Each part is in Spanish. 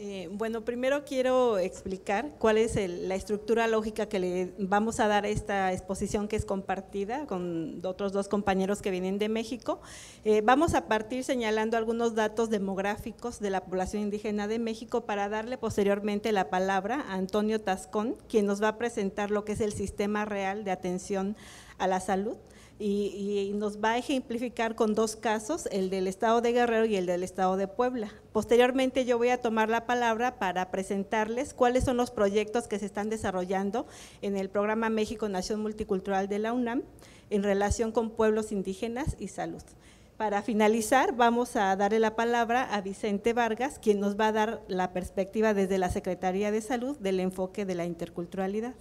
Eh, bueno, primero quiero explicar cuál es la estructura lógica que le vamos a dar a esta exposición que es compartida con otros dos compañeros que vienen de México. Eh, vamos a partir señalando algunos datos demográficos de la población indígena de México para darle posteriormente la palabra a Antonio Tascón, quien nos va a presentar lo que es el sistema real de atención a la salud y, nos va a ejemplificar con dos casos, el del estado de Guerrero y el del estado de Puebla. Posteriormente yo voy a tomar la palabra para presentarles cuáles son los proyectos que se están desarrollando en el programa México Nación Multicultural de la UNAM en relación con pueblos indígenas y salud. Para finalizar, vamos a darle la palabra a Vicente Vargas, quien nos va a dar la perspectiva desde la Secretaría de Salud del enfoque de la interculturalidad.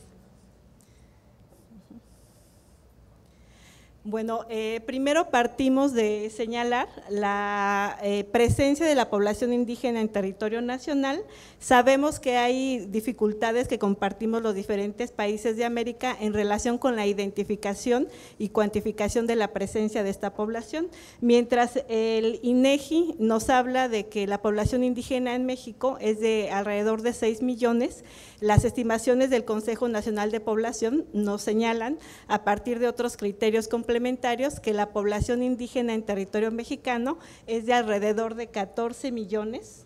Bueno, eh, primero partimos de señalar la eh, presencia de la población indígena en territorio nacional. Sabemos que hay dificultades que compartimos los diferentes países de América en relación con la identificación y cuantificación de la presencia de esta población, mientras el INEGI nos habla de que la población indígena en México es de alrededor de 6 millones. Las estimaciones del Consejo Nacional de Población nos señalan, a partir de otros criterios complementarios, que la población indígena en territorio mexicano es de alrededor de 14 millones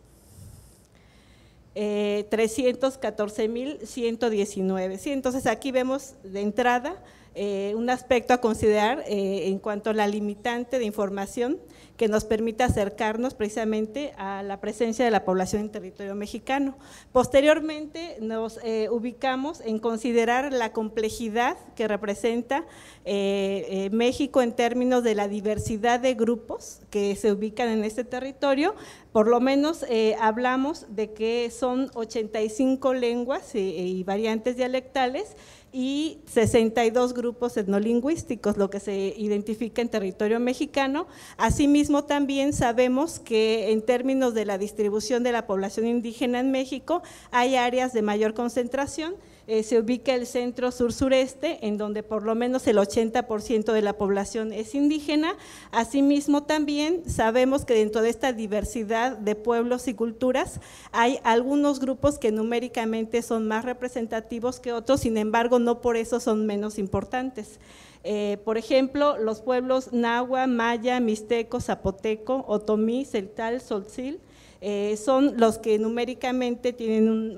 eh, 314 mil 119. ¿sí? Entonces aquí vemos de entrada eh, un aspecto a considerar eh, en cuanto a la limitante de información que nos permita acercarnos precisamente a la presencia de la población en territorio mexicano. Posteriormente nos eh, ubicamos en considerar la complejidad que representa México en términos de la diversidad de grupos que se ubican en este territorio. Por lo menos hablamos de que son 85 lenguas y variantes dialectales y 62 grupos etnolingüísticos, lo que se identifica en territorio mexicano. Asimismo, también sabemos que en términos de la distribución de la población indígena en México, hay áreas de mayor concentración, eh, se ubica el centro sur-sureste, en donde por lo menos el 80% de la población es indígena. Asimismo, también sabemos que dentro de esta diversidad de pueblos y culturas hay algunos grupos que numéricamente son más representativos que otros, sin embargo, no por eso son menos importantes. Eh, por ejemplo, los pueblos Nahua, Maya, Mixteco, Zapoteco, Otomí, Celtal, Solzil, eh, son los que numéricamente tienen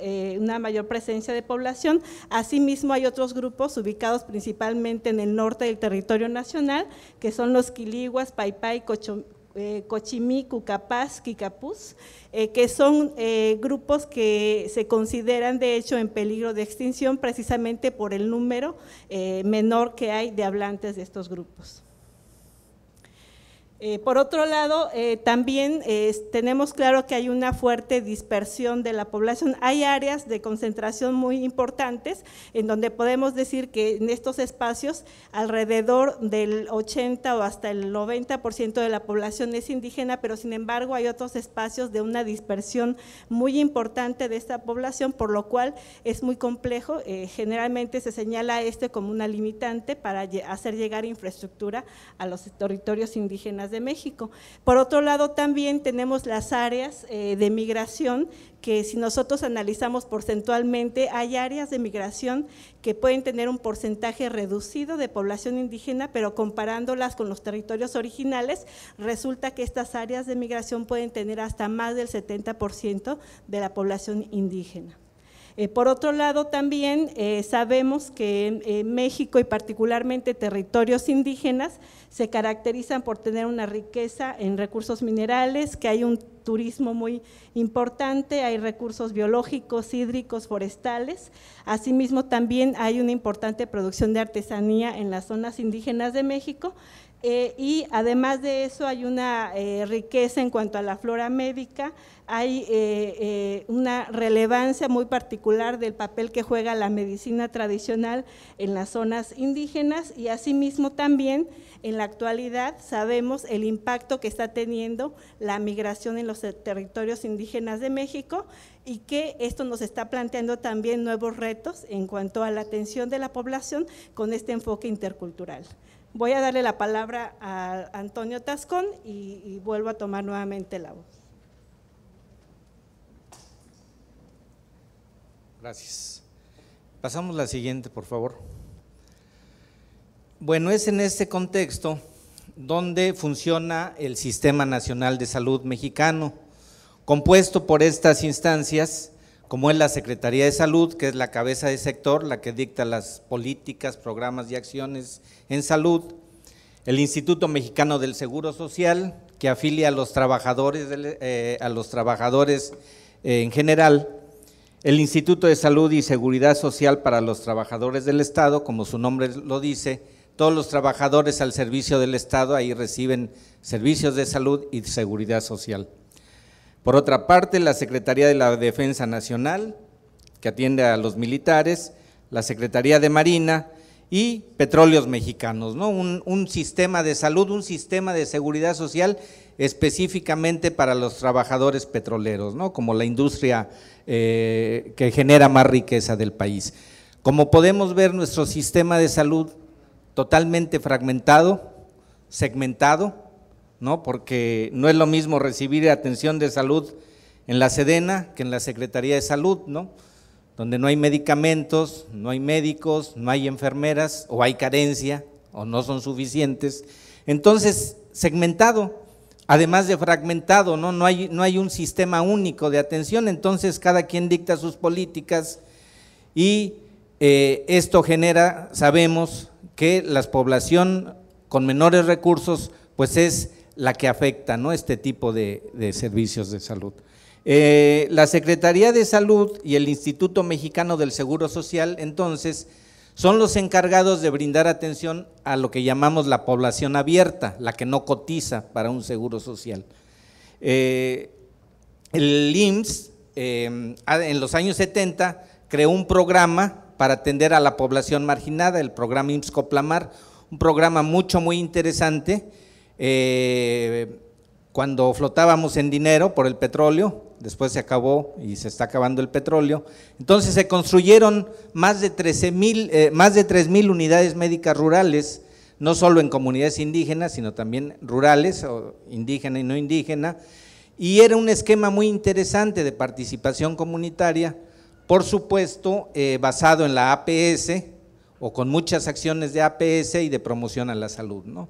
eh, una mayor presencia de población. Asimismo, hay otros grupos ubicados principalmente en el norte del territorio nacional, que son los quiliguas, paipai, eh, Cochimí, Cucapaz, quicapús, que son grupos que se consideran de hecho en peligro de extinción precisamente por el número menor que hay de hablantes de estos grupos. Eh, por otro lado, eh, también eh, tenemos claro que hay una fuerte dispersión de la población. Hay áreas de concentración muy importantes en donde podemos decir que en estos espacios alrededor del 80 o hasta el 90% de la población es indígena, pero sin embargo hay otros espacios de una dispersión muy importante de esta población, por lo cual es muy complejo. generalmente se señala este como una limitante para hacer llegar infraestructura a los territorios indígenas de México. Por otro lado, también tenemos las áreas eh, de migración, que si nosotros analizamos porcentualmente, hay áreas de migración que pueden tener un porcentaje reducido de población indígena, pero comparándolas con los territorios originales, resulta que estas áreas de migración pueden tener hasta más del 70% de la población indígena. Eh, por otro lado, también eh, sabemos que eh, México y particularmente territorios indígenas se caracterizan por tener una riqueza en recursos minerales, que hay un turismo muy importante, hay recursos biológicos, hídricos, forestales. Asimismo, también hay una importante producción de artesanía en las zonas indígenas de México eh, y además de eso hay una eh, riqueza en cuanto a la flora médica, hay eh, una relevancia muy particular del papel que juega la medicina tradicional en las zonas indígenas y asimismo también en la actualidad sabemos el impacto que está teniendo la migración en los territorios indígenas de México y que esto nos está planteando también nuevos retos en cuanto a la atención de la población con este enfoque intercultural. Voy a darle la palabra a Antonio Tascón y, vuelvo a tomar nuevamente la voz. Gracias. Pasamos la siguiente, por favor. Bueno, es en este contexto donde funciona el Sistema Nacional de Salud Mexicano, compuesto por estas instancias como es la Secretaría de Salud, que es la cabeza de sector, la que dicta las políticas, programas y acciones en salud, el Instituto Mexicano del Seguro Social, que afilia a los trabajadores, eh, a los trabajadores eh, en general, el Instituto de Salud y Seguridad Social para los Trabajadores del Estado, como su nombre lo dice, todos los trabajadores al servicio del Estado ahí reciben servicios de salud y seguridad social. Por otra parte, la Secretaría de la Defensa Nacional, que atiende a los militares, la Secretaría de Marina y Petróleos Mexicanos, ¿no? un, sistema de salud, un sistema de seguridad social específicamente para los trabajadores petroleros, ¿no? como la industria eh, que genera más riqueza del país. Como podemos ver, nuestro sistema de salud totalmente fragmentado, segmentado, porque no es lo mismo recibir atención de salud en la Sedena que en la Secretaría de Salud, ¿no? Donde no hay medicamentos, no hay médicos, no hay enfermeras, o hay carencia, o no son suficientes. Entonces, segmentado, además de fragmentado, ¿no? No hay, no hay un sistema único de atención, entonces cada quien dicta sus políticas y eh, esto genera, sabemos, que la población con menores recursos, pues es la que afecta ¿no? este tipo de, servicios de salud. Eh, la Secretaría de Salud y el Instituto Mexicano del Seguro Social, entonces, son los encargados de brindar atención a lo que llamamos la población abierta, la que no cotiza para un seguro social. Eh, el IMSS, eh, en los años 70, creó un programa para atender a la población marginada, el programa IMSS Coplamar, un programa mucho, muy interesante, eh, cuando flotábamos en dinero por el petróleo, después se acabó y se está acabando el petróleo, entonces se construyeron más de eh, más de 3 mil unidades médicas rurales, no solo en comunidades indígenas, sino también rurales, o indígena y no indígena, y era un esquema muy interesante de participación comunitaria, por supuesto, eh, basado en la APS o con muchas acciones de APS y de promoción a la salud, ¿no?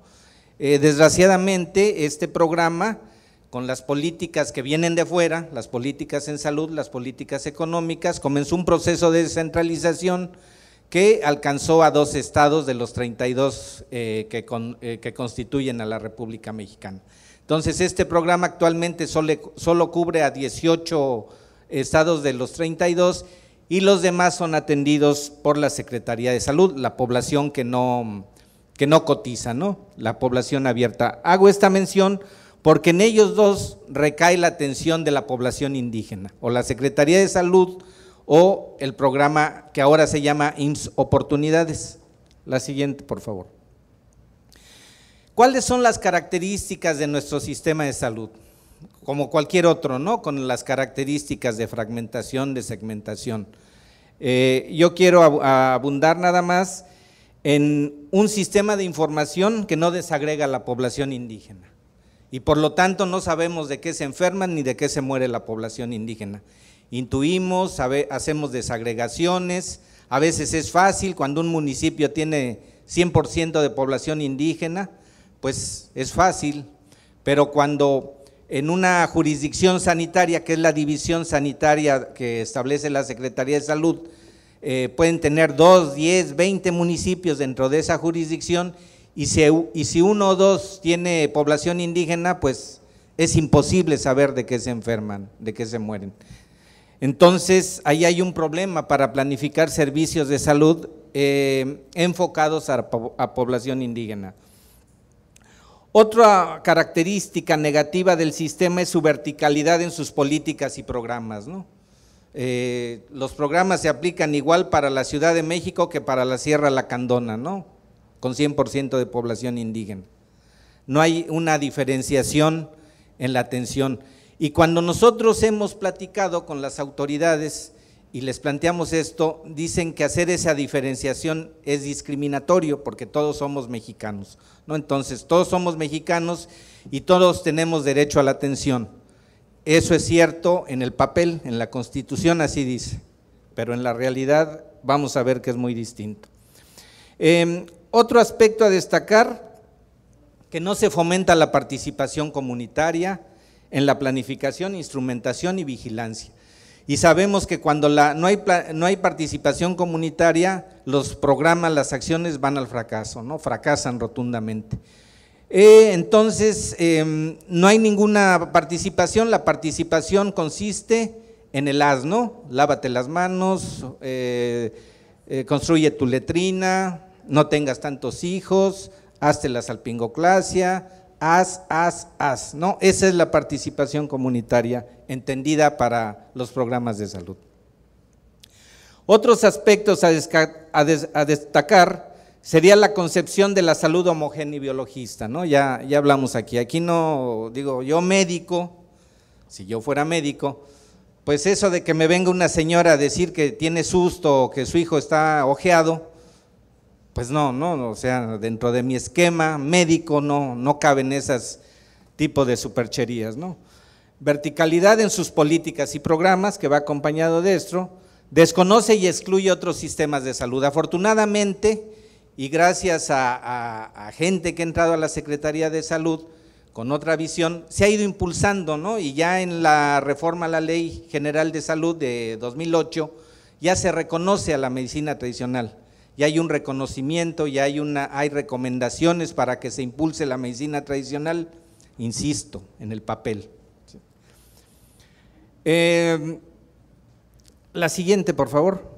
Eh, desgraciadamente, este programa, con las políticas que vienen de fuera, las políticas en salud, las políticas económicas, comenzó un proceso de descentralización que alcanzó a dos estados de los 32 eh, que, eh, que, constituyen a la República Mexicana. Entonces, este programa actualmente solo, solo cubre a 18 estados de los 32 y los demás son atendidos por la Secretaría de Salud, la población que no, que no cotiza, ¿no? La población abierta. Hago esta mención porque en ellos dos recae la atención de la población indígena, o la Secretaría de Salud o el programa que ahora se llama IMSS Oportunidades. La siguiente, por favor. ¿Cuáles son las características de nuestro sistema de salud? Como cualquier otro, ¿no? Con las características de fragmentación, de segmentación. Eh, yo quiero abundar nada más en un sistema de información que no desagrega a la población indígena. Y por lo tanto no sabemos de qué se enferman ni de qué se muere la población indígena. Intuimos, hacemos desagregaciones, a veces es fácil cuando un municipio tiene 100% de población indígena, pues es fácil, pero cuando en una jurisdicción sanitaria, que es la división sanitaria que establece la Secretaría de Salud, eh, pueden tener 2, 10, 20 municipios dentro de esa jurisdicción y si, uno o dos tiene población indígena, pues es imposible saber de qué se enferman, de qué se mueren. Entonces, ahí hay un problema para planificar servicios de salud eh, enfocados a, a, población indígena. Otra característica negativa del sistema es su verticalidad en sus políticas y programas, ¿no? Eh, los programas se aplican igual para la Ciudad de México que para la Sierra Lacandona, ¿no? Con 100% de población indígena. No hay una diferenciación en la atención. Y cuando nosotros hemos platicado con las autoridades y les planteamos esto, dicen que hacer esa diferenciación es discriminatorio porque todos somos mexicanos, ¿no? Entonces, todos somos mexicanos y todos tenemos derecho a la atención. Eso es cierto en el papel, en la Constitución así dice, pero en la realidad vamos a ver que es muy distinto. Em, otro aspecto a destacar, que no se fomenta la participación comunitaria en la planificación, instrumentación y vigilancia. Y sabemos que cuando no, hay, no, hay, participación comunitaria, los programas, las acciones van al fracaso, ¿no? fracasan rotundamente. Eh, entonces, em, no hay ninguna participación, la participación consiste en el asno, lávate las manos, eh, eh, construye tu letrina, no tengas tantos hijos, hazte la salpingoclasia, haz, haz, haz, ¿no? Esa es la participación comunitaria entendida para los programas de salud. Otros aspectos a destacar sería la concepción de la salud biologista, ¿no? Ya, ya hablamos aquí. Aquí no, digo, yo médico, si yo fuera médico, pues eso de que me venga una señora a decir que tiene susto o que su hijo está ojeado, pues no, no, o sea, dentro de mi esquema médico no, no caben esas tipos de supercherías, ¿no? Verticalidad en sus políticas y programas, que va acompañado de esto, desconoce y excluye otros sistemas de salud. Afortunadamente, y gracias a, gente que ha entrado a la Secretaría de Salud con otra visión, se ha ido impulsando, ¿no? Y ya en la reforma a la Ley General de Salud de 2008 ya se reconoce a la medicina tradicional, ya hay un reconocimiento, ya hay, una, hay recomendaciones para que se impulse la medicina tradicional, insisto, en el papel. Eh, la siguiente, por favor.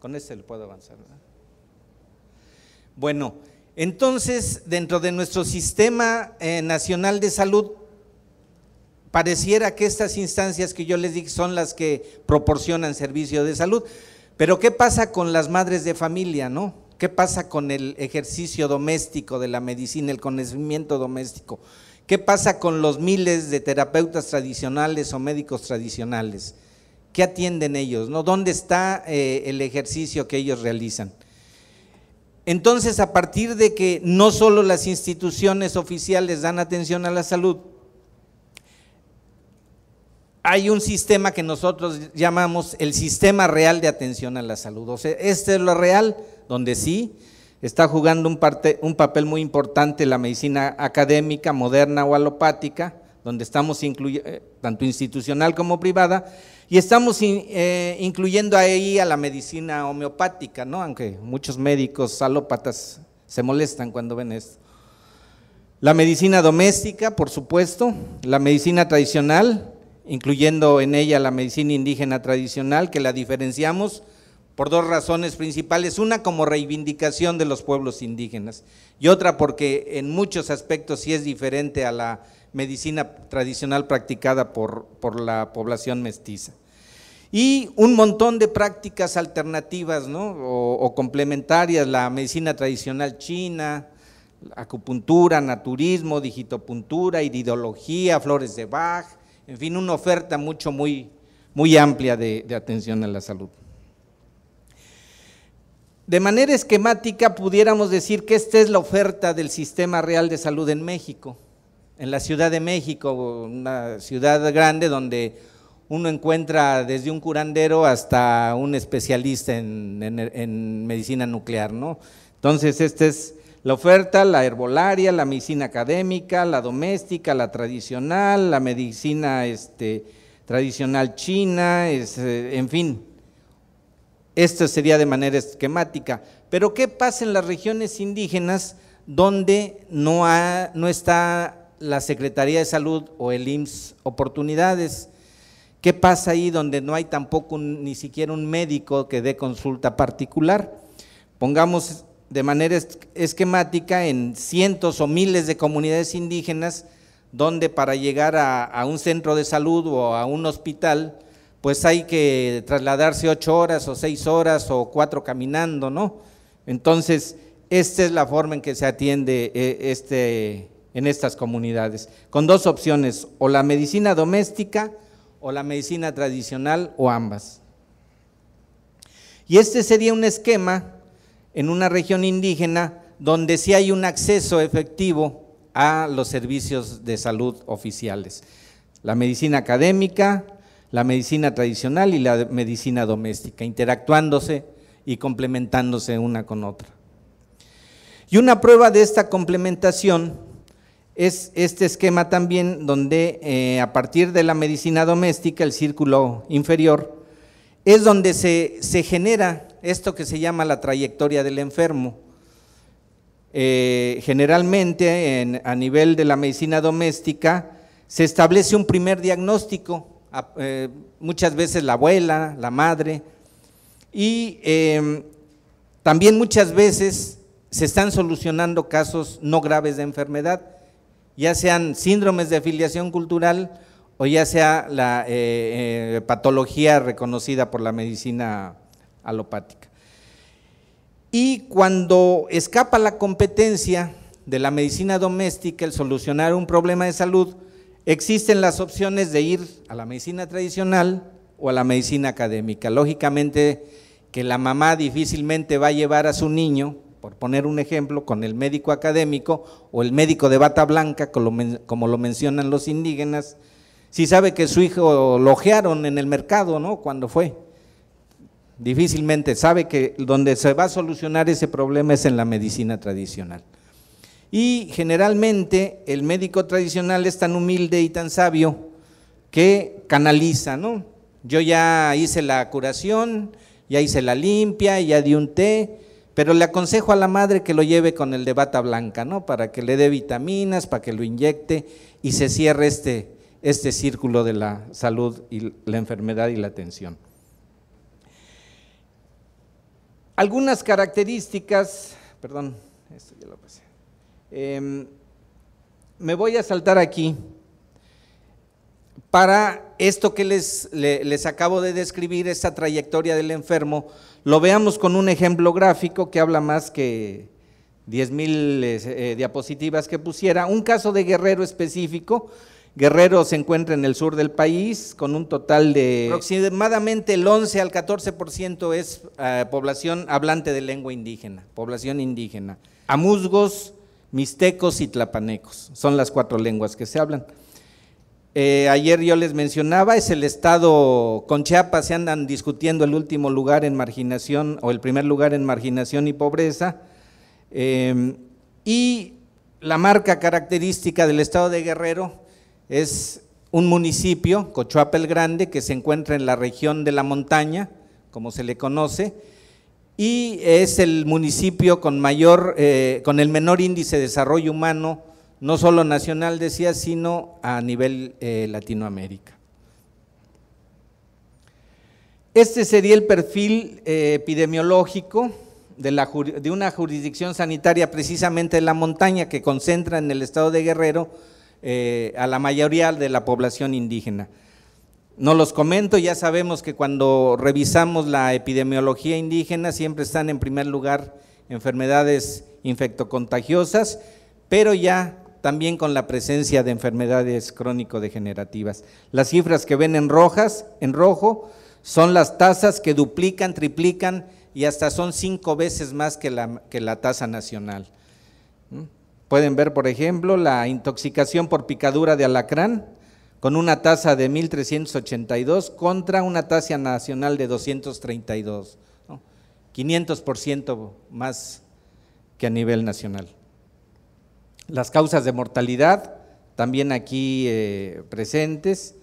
Con este le puedo avanzar. Bueno, entonces, dentro de nuestro sistema eh, nacional de salud, pareciera que estas instancias que yo les dije son las que proporcionan servicio de salud. Pero ¿qué pasa con las madres de familia, no? ¿Qué pasa con el ejercicio doméstico de la medicina, el conocimiento doméstico? ¿Qué pasa con los miles de terapeutas tradicionales o médicos tradicionales? ¿Qué atienden ellos? ¿no? ¿Dónde está eh, el ejercicio que ellos realizan? Entonces, a partir de que no solo las instituciones oficiales dan atención a la salud, hay un sistema que nosotros llamamos el sistema real de atención a la salud. O sea, este es lo real, donde sí está jugando un, parte, un papel muy importante la medicina académica, moderna o alopática, donde estamos eh, tanto institucional como privada, y estamos eh, incluyendo ahí a la medicina homeopática, ¿no? Aunque muchos médicos salópatas se molestan cuando ven esto. La medicina doméstica, por supuesto, la medicina tradicional, incluyendo en ella la medicina indígena tradicional, que la diferenciamos por dos razones principales. Una como reivindicación de los pueblos indígenas y otra porque en muchos aspectos sí es diferente a la medicina tradicional practicada por, por la población mestiza y un montón de prácticas alternativas o, complementarias, la medicina tradicional china, acupuntura, naturismo, digitopuntura, iridología, flores de Bach, en fin, una oferta mucho, muy, muy amplia de, de atención a la salud. De manera esquemática pudiéramos decir que esta es la oferta del Sistema Real de Salud en México, en la Ciudad de México, una ciudad grande donde uno encuentra desde un curandero hasta un especialista en, medicina nuclear, ¿no? Entonces, esta es la oferta, la herbolaria, la medicina académica, la doméstica, la tradicional, la medicina este, tradicional china, eh, en fin. Esto sería de manera esquemática. Pero ¿qué pasa en las regiones indígenas donde no, no está la Secretaría de Salud o el IMSS oportunidades? ¿Qué pasa ahí donde no hay tampoco ni siquiera un médico que dé consulta particular? Pongamos de manera esquemática en cientos o miles de comunidades indígenas donde para llegar a, un centro de salud o a un hospital, pues hay que trasladarse ocho horas o seis horas o cuatro caminando, ¿no? Entonces, esta es la forma en que se atiende eh, este, en estas comunidades, con dos opciones, o la medicina doméstica, o la medicina tradicional o ambas. Y este sería un esquema en una región indígena donde sí hay un acceso efectivo a los servicios de salud oficiales. La medicina académica, la medicina tradicional y la medicina doméstica, interactuándose y complementándose una con otra. Y una prueba de esta complementación es este esquema también donde eh, a partir de la medicina doméstica, el círculo inferior, es donde se, genera esto que se llama la trayectoria del enfermo. Eh, generalmente a nivel de la medicina doméstica se establece un primer diagnóstico, eh, muchas veces la abuela, la madre, y em, también muchas veces se están solucionando casos no graves de enfermedad ya sean síndromes de afiliación cultural o ya sea la eh, eh, patología reconocida por la medicina alopática. Y cuando escapa la competencia de la medicina doméstica el solucionar un problema de salud, existen las opciones de ir a la medicina tradicional o a la medicina académica. Lógicamente que la mamá difícilmente va a llevar a su niño por poner un ejemplo, con el médico académico o el médico de bata blanca, como lo mencionan los indígenas, si sabe que su hijo lo en el mercado, ¿no? Cuando fue. Difícilmente sabe que donde se va a solucionar ese problema es en la medicina tradicional. Y generalmente el médico tradicional es tan humilde y tan sabio que canaliza, ¿no? Yo ya hice la curación, ya hice la limpia, ya di un té, pero le aconsejo a la madre que lo lleve con el de bata blanca, ¿no? Para que le dé vitaminas, para que lo inyecte y se cierre este, este círculo de la salud y la enfermedad y la atención. Algunas características, perdón, esto ya lo pasé. Em, me voy a saltar aquí para esto que les, acabo de describir, esta trayectoria del enfermo, lo veamos con un ejemplo gráfico que habla más que 10.000 mil eh, eh, diapositivas que pusiera. Un caso de guerrero específico. Guerrero se encuentra en el sur del país con un total de aproximadamente el 11 al 14% es eh, población hablante de lengua indígena, población indígena. Amuzgos, mixtecos y tlapanecos son las cuatro lenguas que se hablan. Eh, ayer yo les mencionaba, es el estado con Chiapas, se andan discutiendo el último lugar en marginación o el primer lugar en marginación y pobreza. Em, y la marca característica del estado de Guerrero es un municipio, Cochuapa el Grande, que se encuentra en la región de la montaña, como se le conoce, y es el municipio con mayor, eh, con el menor índice de desarrollo humano no solo nacional, decía, sino a nivel eh, Latinoamérica. Este sería el perfil eh, epidemiológico de, una jurisdicción sanitaria, precisamente de la montaña, que concentra en el estado de Guerrero eh, a la mayoría de la población indígena. No los comento, ya sabemos que cuando revisamos la epidemiología indígena siempre están en primer lugar enfermedades infectocontagiosas, pero ya también con la presencia de enfermedades crónico-degenerativas. Las cifras que ven en rojas, en rojo, son las tasas que duplican, triplican y hasta son cinco veces más que la, tasa nacional. ¿Mm? Pueden ver, por ejemplo, la intoxicación por picadura de alacrán, con una tasa de 1.382 contra una tasa nacional de 232, 500% más que a nivel nacional las causas de mortalidad, también aquí eh, presentes,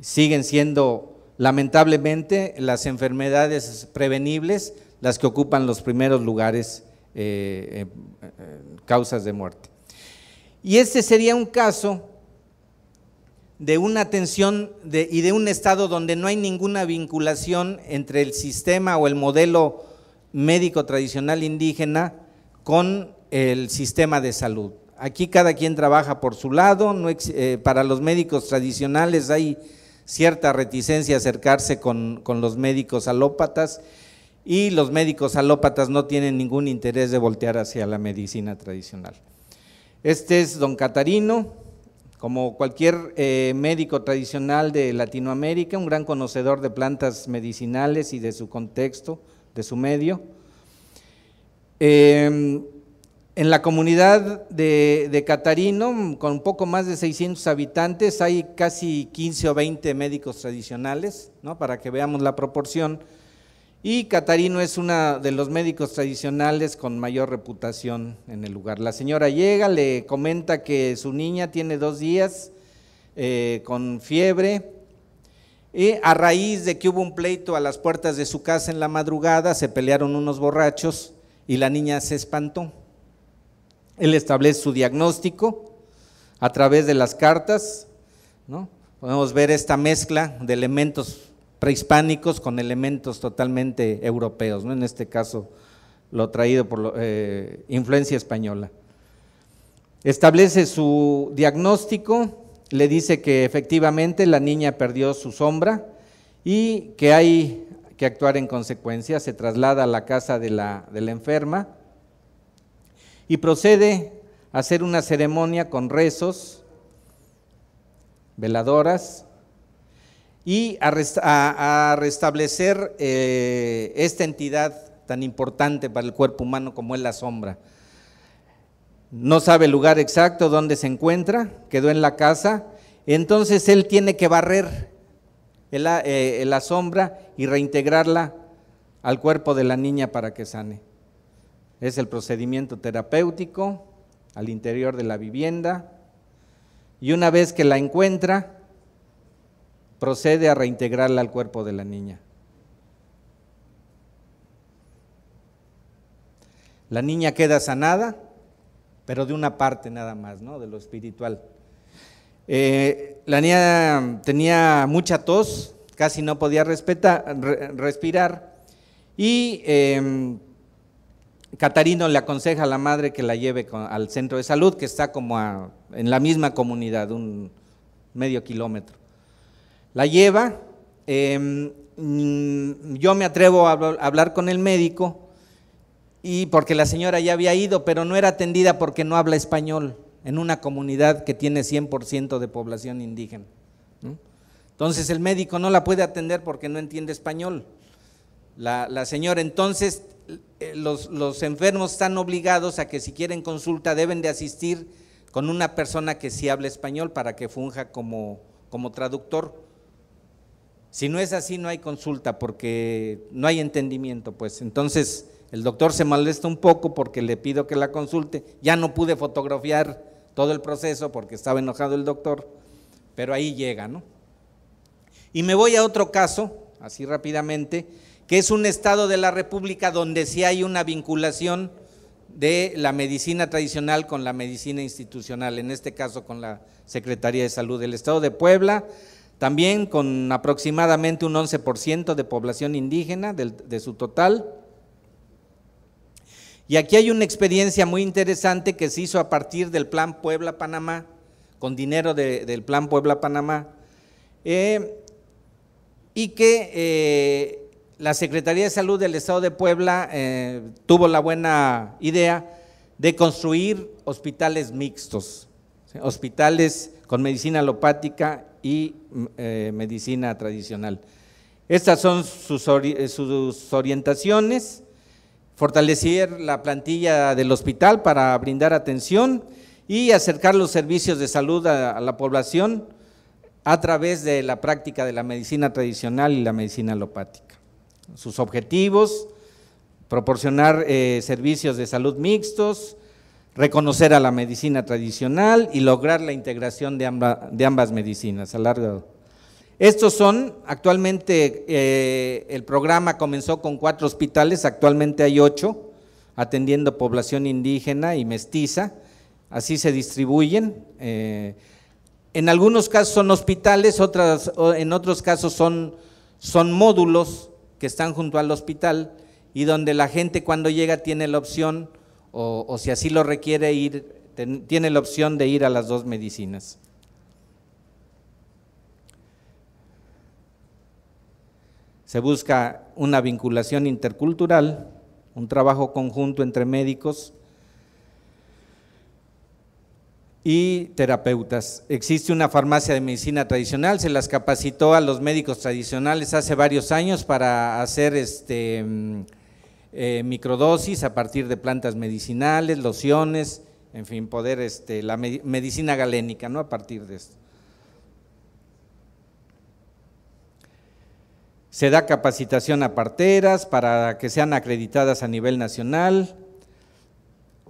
siguen siendo lamentablemente las enfermedades prevenibles las que ocupan los primeros lugares eh, eh, causas de muerte. Y este sería un caso de una atención y de un estado donde no hay ninguna vinculación entre el sistema o el modelo médico tradicional indígena con el sistema de salud. Aquí cada quien trabaja por su lado, eh, para los médicos tradicionales hay cierta reticencia a acercarse con, los médicos alópatas y los médicos alópatas no tienen ningún interés de voltear hacia la medicina tradicional. Este es don Catarino, como cualquier eh, médico tradicional de Latinoamérica, un gran conocedor de plantas medicinales y de su contexto, de su medio. Em, en la comunidad de, Catarino, con un poco más de 600 habitantes, hay casi 15 o 20 médicos tradicionales, para que veamos la proporción. Y Catarino es una de los médicos tradicionales con mayor reputación en el lugar. La señora llega, le comenta que su niña tiene dos días eh, con fiebre. Y a raíz de que hubo un pleito a las puertas de su casa en la madrugada, se pelearon unos borrachos y la niña se espantó él establece su diagnóstico a través de las cartas, ¿no? Podemos ver esta mezcla de elementos prehispánicos con elementos totalmente europeos, en este caso lo traído por la eh, influencia española. Establece su diagnóstico, le dice que efectivamente la niña perdió su sombra y que hay que actuar en consecuencia, se traslada a la casa de la enferma, y procede a hacer una ceremonia con rezos, veladoras, y a, restablecer eh, esta entidad tan importante para el cuerpo humano como es la sombra. No sabe el lugar exacto donde se encuentra, quedó en la casa, entonces él tiene que barrer eh, la sombra y reintegrarla al cuerpo de la niña para que sane. Es el procedimiento terapéutico al interior de la vivienda y una vez que la encuentra, procede a reintegrarla al cuerpo de la niña. La niña queda sanada, pero de una parte nada más, ¿no? De lo espiritual. Eh, la niña tenía mucha tos, casi no podía respirar y em, Catarino le aconseja a la madre que la lleve al centro de salud, que está como en la misma comunidad, un medio kilómetro. La lleva, em, mm, yo me atrevo a hablar con el médico, y porque la señora ya había ido, pero no era atendida porque no habla español, en una comunidad que tiene 100% de población indígena. Entonces el médico no la puede atender porque no entiende español. la señora entonces eh, los, los enfermos están obligados a que si quieren consulta deben de asistir con una persona que sí habla español para que funja como, como traductor. Si no es así, no hay consulta porque no hay entendimiento, pues. Entonces, el doctor se molesta un poco porque le pido que la consulte. Ya no pude fotografiar todo el proceso porque estaba enojado el doctor, pero ahí llega, ¿no? Y me voy a otro caso, así rápidamente, que es un estado de la República donde sí hay una vinculación de la medicina tradicional con la medicina institucional, en este caso con la Secretaría de Salud del Estado de Puebla, también con aproximadamente un 11% de población indígena de, su total. Y aquí hay una experiencia muy interesante que se hizo a partir del Plan Puebla-Panamá, con dinero del Plan Puebla-Panamá, eh, y que eh, la Secretaría de Salud del Estado de Puebla eh, tuvo la buena idea de construir hospitales mixtos, hospitales con medicina alopática y mm, eh, medicina tradicional. Estas son eh, sus, orientaciones, fortalecer la plantilla del hospital para brindar atención y acercar los servicios de salud a, a la población a través de la práctica de la medicina tradicional y la medicina alopática sus objetivos, proporcionar eh, servicios de salud mixtos, reconocer a la medicina tradicional y lograr la integración de, ambas medicinas a Estos son, actualmente eh, el programa comenzó con cuatro hospitales, actualmente hay ocho, atendiendo población indígena y mestiza, así se distribuyen. Eh, en algunos casos son hospitales, otras, en otros casos son módulos, que están junto al hospital y donde la gente cuando llega tiene la opción, o, si así lo requiere, ir, tiene la opción de ir a las dos medicinas. Se busca una vinculación intercultural, un trabajo conjunto entre médicos, y terapeutas. Existe una farmacia de medicina tradicional, se las capacitó a los médicos tradicionales hace varios años para hacer este, mm, eh, microdosis a partir de plantas medicinales, lociones, en fin, poder, este, la medicina galénica, ¿no? A partir de esto. Se da capacitación a parteras para que sean acreditadas a nivel nacional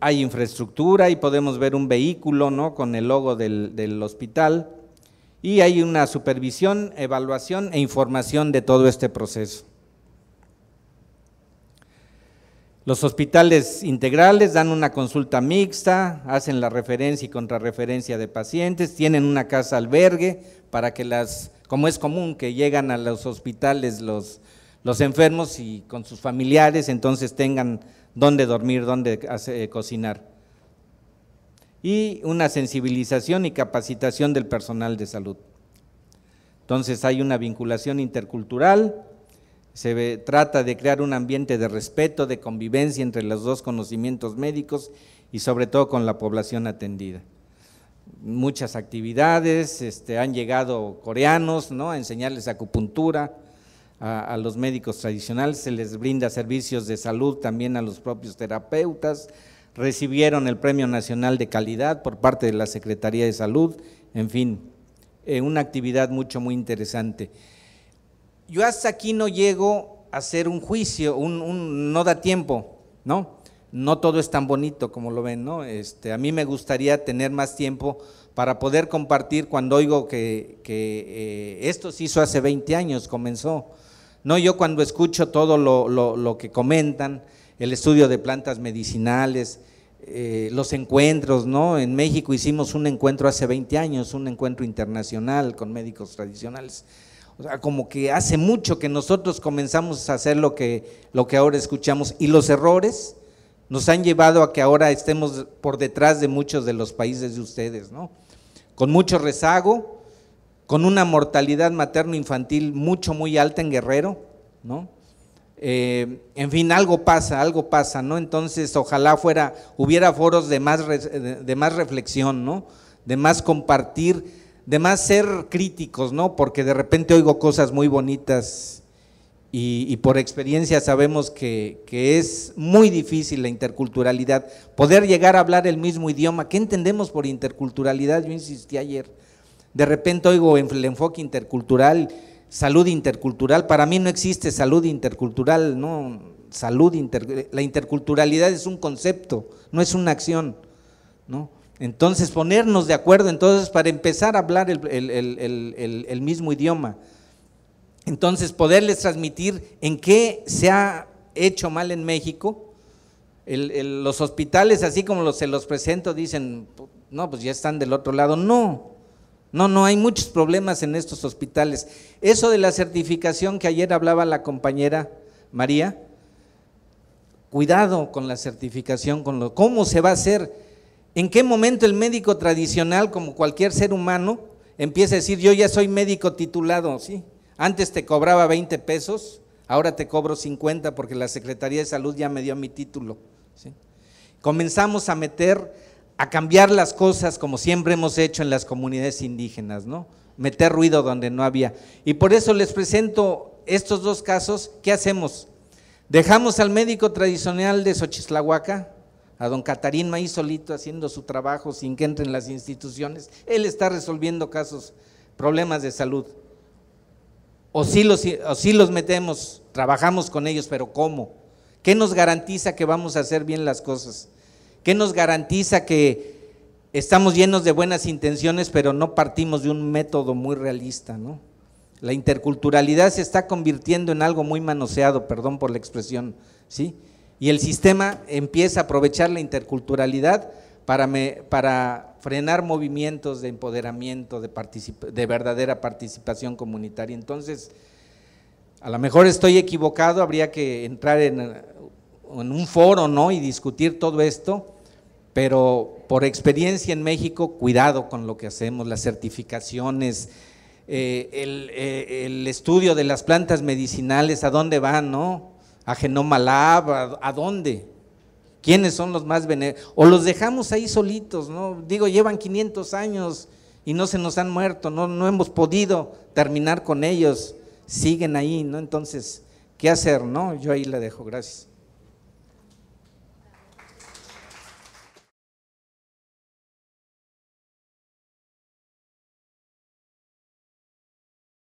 hay infraestructura y podemos ver un vehículo ¿no? con el logo del, hospital y hay una supervisión, evaluación e información de todo este proceso. Los hospitales integrales dan una consulta mixta, hacen la referencia y contrarreferencia de pacientes, tienen una casa albergue para que las, como es común que llegan a los hospitales los, los enfermos y con sus familiares, entonces tengan dónde dormir, dónde eh, cocinar. Y una sensibilización y capacitación del personal de salud. Entonces hay una vinculación intercultural, se trata de crear un ambiente de respeto, de convivencia entre los dos conocimientos médicos y sobre todo con la población atendida. Muchas actividades, este, han llegado coreanos ¿no? a enseñarles acupuntura, a, los médicos tradicionales, se les brinda servicios de salud también a los propios terapeutas, recibieron el Premio Nacional de Calidad por parte de la Secretaría de Salud, en fin, eh, una actividad mucho, muy interesante. Yo hasta aquí no llego a hacer un juicio, un, no da tiempo, ¿no? No todo es tan bonito como lo ven, ¿no? Este, a mí me gustaría tener más tiempo para poder compartir cuando oigo que, eh, esto se hizo hace 20 años, comenzó no, yo cuando escucho todo lo, que comentan, el estudio de plantas medicinales, eh, los encuentros, ¿no? En México hicimos un encuentro hace 20 años, un encuentro internacional con médicos tradicionales. O sea, como que hace mucho que nosotros comenzamos a hacer lo que, lo que ahora escuchamos y los errores nos han llevado a que ahora estemos por detrás de muchos de los países de ustedes, Con mucho rezago, con una mortalidad materno-infantil mucho, muy alta en Guerrero, ¿no? Eh, en fin, algo pasa, algo pasa, ¿no? Entonces, ojalá fuera, hubiera foros de más, de más reflexión, ¿no? De más compartir, de más ser críticos, ¿no? Porque de repente oigo cosas muy bonitas y, por experiencia sabemos que, que, es muy difícil la interculturalidad. Poder llegar a hablar el mismo idioma, ¿qué entendemos por interculturalidad? Yo insistí ayer de repente oigo el enfoque intercultural, salud intercultural. Para mí no existe salud intercultural, no. Salud la interculturalidad es un concepto, no es una acción, ¿no? Entonces, ponernos de acuerdo, entonces, para empezar a hablar el, mismo idioma. Entonces, poderles transmitir en qué se ha hecho mal en México. los hospitales, así como los, se los presento, dicen, no, pues ya están del otro lado. No, no, no, hay muchos problemas en estos hospitales. Eso de la certificación que ayer hablaba la compañera María, cuidado con la certificación, con lo, cómo se va a hacer, en qué momento el médico tradicional, como cualquier ser humano, empieza a decir, yo ya soy médico titulado, ¿sí? Antes te cobraba 20 pesos, ahora te cobro 50 porque la Secretaría de Salud ya me dio mi título. ¿sí? Comenzamos a meter a cambiar las cosas como siempre hemos hecho en las comunidades indígenas, ¿no? Meter ruido donde no había. Y por eso les presento estos dos casos. ¿Qué hacemos? Dejamos al médico tradicional de Xochislahuaca, a don Catarín Maíz solito haciendo su trabajo sin que entren las instituciones. Él está resolviendo casos, problemas de salud. O los, o sí los metemos, trabajamos con ellos, pero ¿cómo? ¿Qué nos garantiza que vamos a hacer bien las cosas? ¿Qué nos garantiza que estamos llenos de buenas intenciones, pero no partimos de un método muy realista, ¿no? La interculturalidad se está convirtiendo en algo muy manoseado, perdón por la expresión, ¿sí? Y el sistema empieza a aprovechar la interculturalidad para, para frenar movimientos de empoderamiento, de, verdadera participación comunitaria. Entonces, a lo mejor estoy equivocado, habría que entrar en, en un foro, ¿no? Y discutir todo esto, pero por experiencia en México, cuidado con lo que hacemos, las certificaciones, eh, eh, el, estudio de las plantas medicinales, ¿a dónde van, no? A Genoma Lab, ¿a, dónde? ¿Quiénes son los más O los dejamos ahí solitos, ¿no? Digo, llevan 500 años y no se nos han muerto, no, no hemos podido terminar con ellos, siguen ahí, ¿no? Entonces, ¿qué hacer, no? Yo ahí la dejo, gracias.